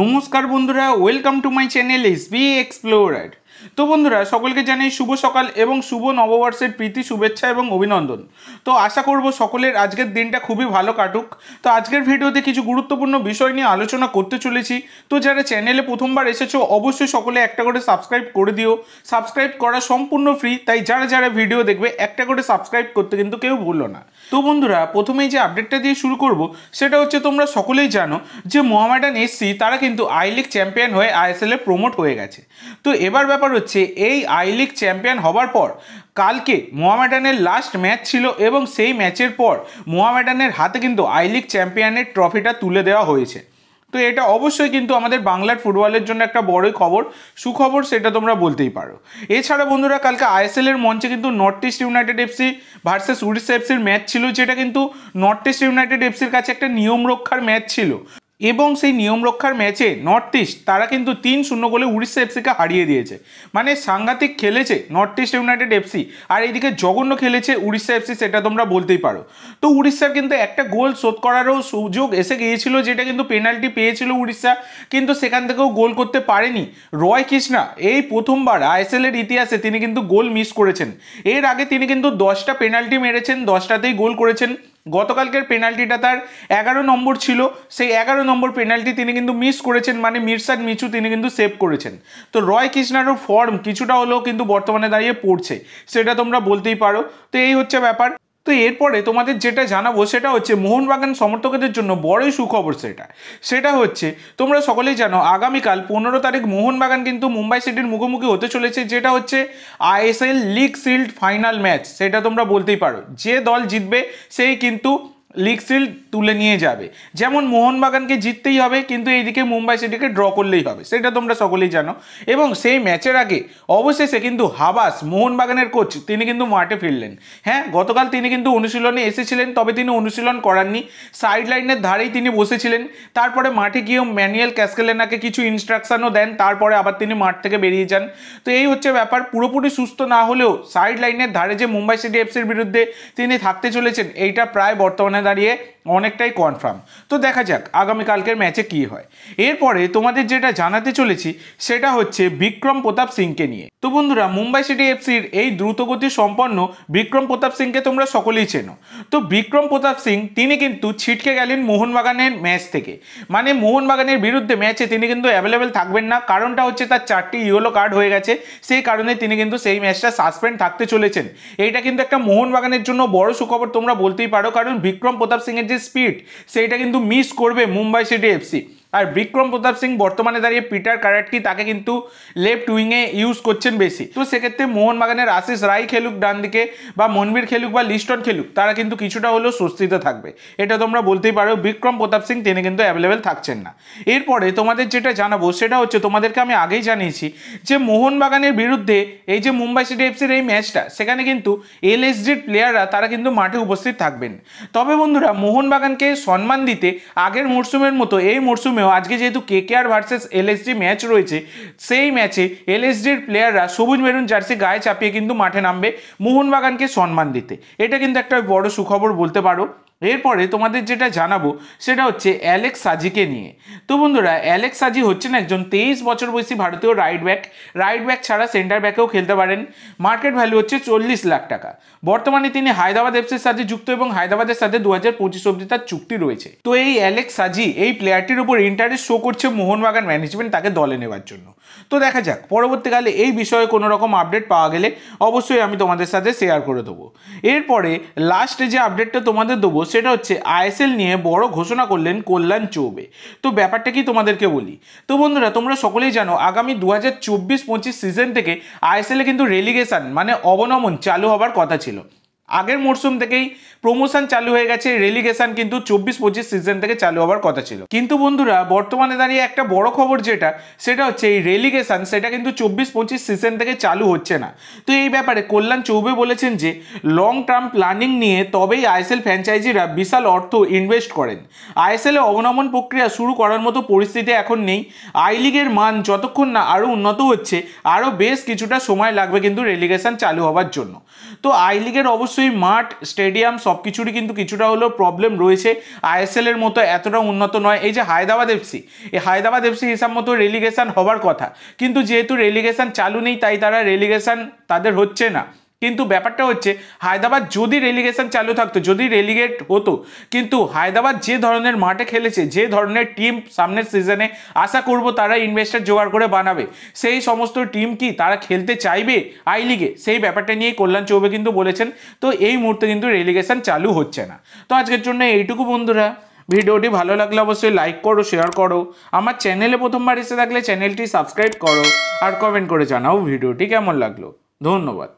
নমস্কার বন্ধুরা welcome to my channel SB explorer তো বন্ধুরা সকলকে জানাই শুভ সকাল এবং শুভ নববর্ষের প্রীতি শুভেচ্ছা এবং অভিনন্দন তো আশা করব সকলের আজকের দিনটা খুবই ভালো কাটুক তো আজকের ভিডিওতে কিছু গুরুত্বপূর্ণ বিষয় নিয়ে আলোচনা করতে চলেছি তো যারা চ্যানেলে প্রথমবার এসেছো অবশ্যই সকলে একটা করে সাবস্ক্রাইব করে দিও সাবস্ক্রাইব করা সম্পূর্ণ ফ্রি তাই যারা যারা ভিডিও দেখবে একটা করে সাবস্ক্রাইব করতে কিন্তু কেউ বললো না তো বন্ধুরা প্রথমেই যে আপডেটটা দিয়ে শুরু করব সেটা হচ্ছে তোমরা সকলেই জানো যে মোহামেডান এসসি তারা কিন্তু আই লিগ চ্যাম্পিয়ন হয়ে আইএসএলে প্রমোট হয়ে গেছে তো এবার ব্যাপার ব্যাপার হচ্ছে এই আই লিগ চ্যাম্পিয়ন হবার পর কালকে মোহামেডানের লাস্ট ম্যাচ ছিল এবং সেই ম্যাচের পর মোহামেডানের হাতে কিন্তু আই লিগ চ্যাম্পিয়নের ট্রফিটা তুলে দেওয়া হয়েছে তো এটা অবশ্যই কিন্তু আমাদের বাংলার ফুটবলের জন্য একটা বড়ই খবর সুখবর সেটা তোমরা বলতেই পারো এছাড়া বন্ধুরা কালকে আইএসএল এর মঞ্চে কিন্তু North East United FC versus Orissa এফসির ম্যাচ ছিল যেটা কিন্তু নর্থ ইস্ট ইউনাইটেড এফসির কাছে একটা নিয়ম রক্ষার ম্যাচ ছিল এবং সেই নিয়ম রক্ষার ম্যাচে নর্থ ইস্ট তারা কিন্তু তিন শূন্য গোলে উড়িষ্যা এফসিকে হারিয়ে দিয়েছে মানে সাংঘাতিক খেলেছে নর্থ ইস্ট ইউনাইটেড এফসি আর এইদিকে জঘন্য খেলেছে উড়িষ্যা এফসি সেটা তোমরা বলতেই পারো তো উড়িষ্যার কিন্তু একটা গোল শোধ করারও সুযোগ এসে গিয়েছিল যেটা কিন্তু পেনাল্টি পেয়েছিল উড়িষ্যা কিন্তু সেখান থেকেও গোল করতে পারেনি রয় কৃষ্ণা এই প্রথমবার আইএসএলের ইতিহাসে তিনি কিন্তু গোল মিস করেছেন এর আগে তিনি কিন্তু দশটা পেনাল্টি মেরেছেন দশটাতেই গোল করেছেন গতকালকের পেনাল্টিটা তার এগারো নম্বর ছিল সেই এগারো নম্বর পেনাল্টি তিনি কিন্তু মিস করেছেন মানে মির্সাদ মিচু তিনি কিন্তু সেভ করেছেন তো রয় কৃষ্ণারও ফর্ম কিছুটা হলেও কিন্তু বর্তমানে দাঁড়িয়ে পড়ছে সেটা তোমরা বলতেই পারো তো এই হচ্ছে ব্যাপার তো এরপরে তোমাদের যেটা জানাবো সেটা হচ্ছে মোহনবাগান সমর্থকদের জন্য বড়ই সুখবর সেটা সেটা হচ্ছে তোমরা সকলেই জানো আগামীকাল পনেরো তারিখ মোহনবাগান কিন্তু মুম্বাই সিটির মুখোমুখি হতে চলেছে যেটা হচ্ছে ISL league shield final match সেটা তোমরা বলতেই পারো যে দল জিতবে সেই কিন্তু লিগ সিল তুলে নিয়ে যাবে যেমন মোহনবাগানকে জিততেই হবে কিন্তু এইদিকে মুম্বাই সিটিকে ড্র করলেই হবে সেটা তোমরা সকলেই জানো এবং সেই ম্যাচের আগে অবশেষে কিন্তু হাবাস মোহনবাগানের কোচ তিনি কিন্তু মাঠে ফিরলেন হ্যাঁ গতকাল তিনি কিন্তু অনুশীলনে এসেছিলেন তবে তিনি অনুশীলন করাননি সাইড লাইনের ধারেই তিনি বসেছিলেন তারপরে মাঠে গিয়েও ম্যানুয়াল ক্যাসকেলেনাকে কিছু ইনস্ট্রাকশনও দেন তারপরে আবার তিনি মাঠ থেকে বেরিয়ে যান তো এই হচ্ছে ব্যাপার পুরোপুরি সুস্থ না হলেও সাইড লাইনের ধারে যে মুম্বাই সিটি এফসির বিরুদ্ধে তিনি থাকতে চলেছেন এইটা প্রায় বর্তমানে দাঁড়িয়ে অনেকটাই কনফার্ম তো দেখা যাক আগামীকালকের ম্যাচে কি হয় এরপরে তোমাদের যেটা জানাতে চলেছি সেটা হচ্ছে বিক্রম প্রতাপ সিংকে নিয়ে তো বন্ধুরা মুম্বাই সিটি এফসির এই দ্রুতগতি সম্পন্ন বিক্রম প্রতাপ সিংকে তোমরা সকলেই চেনো তো বিক্রম প্রতাপ সিং তিনি কিন্তু ছিটকে গেলেন মোহনবাগানের ম্যাচ থেকে মানে মোহনবাগানের বিরুদ্ধে ম্যাচে তিনি কিন্তু অ্যাভেলেবেল থাকবেন না কারণটা হচ্ছে তার চারটি ইয়েলো কার্ড হয়ে গেছে সেই কারণে তিনি কিন্তু সেই ম্যাচটা সাসপেন্ড থাকতে চলেছেন এইটা কিন্তু একটা মোহনবাগানের জন্য বড় সুখবর তোমরা বলতেই পারো কারণ বিক্রম প্রতাপ সিংয়ের যে স্পিড সেইটা কিন্তু মিস করবে মুম্বাই সিটি এফসি আর বিক্রম প্রতাপ সিং বর্তমানে দাঁড়িয়ে পিটার কারাটকি তাকে কিন্তু লেফট উইংয়ে ইউজ করছেন বেশি তো সেক্ষেত্রে মোহনবাগানের আশিস রাই খেলুক ডান দিকে বা মনবীর খেলুক বা লিস্টন খেলুক তারা কিন্তু কিছুটা হলেও স্বস্তিতে থাকবে এটা তোমরা বলতেই পারো বিক্রম প্রতাপ সিং তিনি কিন্তু অ্যাভেলেবেল থাকছেন না এরপরে তোমাদের যেটা জানাবো সেটা হচ্ছে তোমাদেরকে আমি আগেই জানিয়েছি যে মোহনবাগানের বিরুদ্ধে এই যে মুম্বাই সিটি এফসির এই ম্যাচটা সেখানে কিন্তু এলএসডির প্লেয়াররা তারা কিন্তু মাঠে উপস্থিত থাকবেন তবে বন্ধুরা মোহনবাগানকে সম্মান দিতে আগের মরশুমের মতো এই মরশুমে সময়েও আজকে যেহেতু কেকেআর ভার্সেস এলএসডি ম্যাচ রয়েছে সেই ম্যাচে এলএসডির প্লেয়াররা সবুজ মেরুন জার্সি গায়ে চাপিয়ে কিন্তু মাঠে নামবে মোহনবাগানকে সম্মান দিতে এটা কিন্তু একটা বড় সুখবর বলতে পারো এরপরে তোমাদের যেটা জানাবো সেটা হচ্ছে অ্যালেক্স সাজিকে নিয়ে তো বন্ধুরা অ্যালেক্স সাজি হচ্ছেন একজন তেইশ বছর বয়সী ভারতীয় রাইট ব্যাক রাইট ব্যাক ছাড়া সেন্টার ব্যাকেও খেলতে পারেন মার্কেট ভ্যালু হচ্ছে চল্লিশ লাখ টাকা বর্তমানে তিনি হায়দ্রাবাদ এফসির সাথে যুক্ত এবং হায়দ্রাবাদের সাথে দু হাজার পঁচিশ অব্দি তার চুক্তি রয়েছে তো এই অ্যালেক্স সাজি এই প্লেয়ারটির উপর ইন্টারেস্ট শো করছে মোহনবাগান ম্যানেজমেন্ট তাকে দলে নেবার জন্য তো দেখা যাক পরবর্তীকালে এই বিষয়ে কোনো রকম আপডেট পাওয়া গেলে অবশ্যই আমি তোমাদের সাথে শেয়ার করে দেবো এরপরে লাস্টে যে আপডেটটা তোমাদের দেবো সেটা হচ্ছে আইএসএল নিয়ে বড় ঘোষণা করলেন কল্যাণ চৌবে তো ব্যাপারটা কি তোমাদেরকে বলি তো বন্ধুরা তোমরা সকলেই জানো আগামী দু হাজার চব্বিশ পঁচিশ সিজন থেকে আইএসএলে কিন্তু রেলিগেশন মানে অবনমন চালু হবার কথা ছিল আগের মরশুম থেকেই প্রমোশন চালু হয়ে গেছে রেলিগেশন কিন্তু চব্বিশ পঁচিশ সিজন থেকে চালু হওয়ার কথা ছিল কিন্তু বন্ধুরা বর্তমানে দাঁড়িয়ে একটা বড় খবর যেটা সেটা হচ্ছে এই রেলিগেশন সেটা কিন্তু চব্বিশ পঁচিশ সিজন থেকে চালু হচ্ছে না তো এই ব্যাপারে কল্যাণ চৌবে বলেছেন যে লং টার্ম প্ল্যানিং নিয়ে তবেই আইএসএল ফ্র্যাঞ্চাইজিরা বিশাল অর্থ ইনভেস্ট করেন আইএসএলে অবনমন প্রক্রিয়া শুরু করার মতো পরিস্থিতি এখন নেই আই লিগের মান যতক্ষণ না আরও উন্নত হচ্ছে আরও বেশ কিছুটা সময় লাগবে কিন্তু রেলিগেশন চালু হওয়ার জন্য তো আই লিগের অবশ্য অবশ্যই মাঠ স্টেডিয়াম সব কিছুরই কিন্তু কিছুটা হলেও প্রবলেম রয়েছে আইএসএল এর মতো এতটা উন্নত নয় এই যে হায়দ্রাবাদ এফসি এই হায়দ্রাবাদ এফসি হিসাব মতো রেলিগেশন হবার কথা কিন্তু যেহেতু রেলিগেশন চালু নেই তাই তারা রেলিগেশন তাদের হচ্ছে না কিন্তু ব্যাপারটা হচ্ছে হায়দ্রাবাদ যদি রেলিগেশন চালু থাকতো যদি রেলিগেট হতো কিন্তু হায়দ্রাবাদ যে ধরনের মাঠে খেলেছে যে ধরনের টিম সামনের সিজনে আশা করব তারা ইনভেস্টার জোগাড় করে বানাবে সেই সমস্ত টিম কি তারা খেলতে চাইবে আই লিগে সেই ব্যাপারটা নিয়ে কল্যাণ চৌবে কিন্তু বলেছেন তো এই মুহূর্তে কিন্তু রেলিগেশন চালু হচ্ছে না তো আজকের জন্য এইটুকু বন্ধুরা ভিডিওটি ভালো লাগলে অবশ্যই লাইক করো শেয়ার করো আমার চ্যানেলে প্রথমবার এসে থাকলে চ্যানেলটি সাবস্ক্রাইব করো আর কমেন্ট করে জানাও ভিডিওটি কেমন লাগলো ধন্যবাদ